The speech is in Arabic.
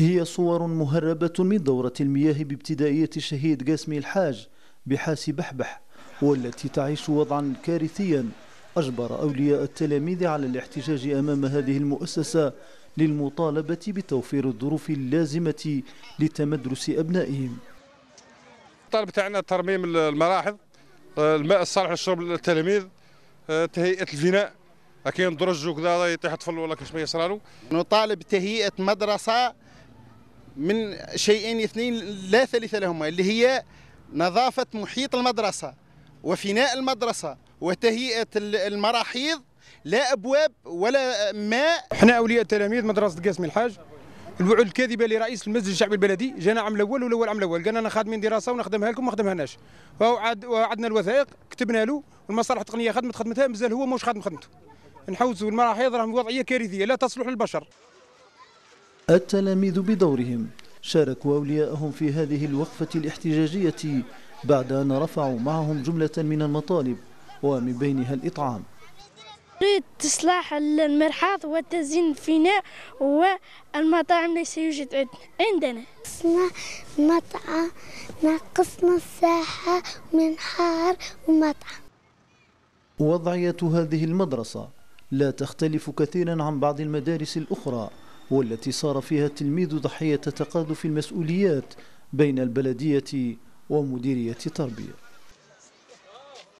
هي صور مهربة من دورة المياه بابتدائية الشهيد قاسمي الحاج بحاس بحبح والتي تعيش وضعا كارثيا أجبر أولياء التلاميذ على الاحتجاج أمام هذه المؤسسة للمطالبة بتوفير الظروف اللازمة لتمدرس أبنائهم طالب تاعنا ترميم المراحض الماء الصالح للشرب للتلاميذ تهيئة الفناء كاين درج وكذا يطيح طفل ولا كاش ما يصرالو نطالب تهيئة مدرسة من شيئين اثنين لا ثالث لهما اللي هي نظافة محيط المدرسة وفناء المدرسة وتهيئة المراحيض لا أبواب ولا ماء احنا أولياء تلاميذ مدرسة قاسم الحاج الوعود الكاذبه لرئيس المسجد الشعبي البلدي جانا عام الاول ولا عام الاول قالنا انا خادمين دراسه ونخدمها لكم ما خدمهاناش وعدنا الوثائق كتبنا له والمصالح التقنيه خدمت خدمتها مازال هو مش خادم خدمته نحوزوا المراحيض راهم وضعيه كارثيه لا تصلح للبشر التلاميذ بدورهم شاركوا أولياءهم في هذه الوقفة الاحتجاجية بعد أن رفعوا معهم جملة من المطالب ومن بينها الإطعام نريد تصلاح المرحاض والتزيين الفناء والمطاعم ليس يوجد عندنا عندنا مطعم نقصنا الساحة ومنحار ومطعم وضعية هذه المدرسة لا تختلف كثيرا عن بعض المدارس الأخرى والتي صار فيها التلميذ ضحية تقاذف المسؤوليات بين البلدية ومديرية التربية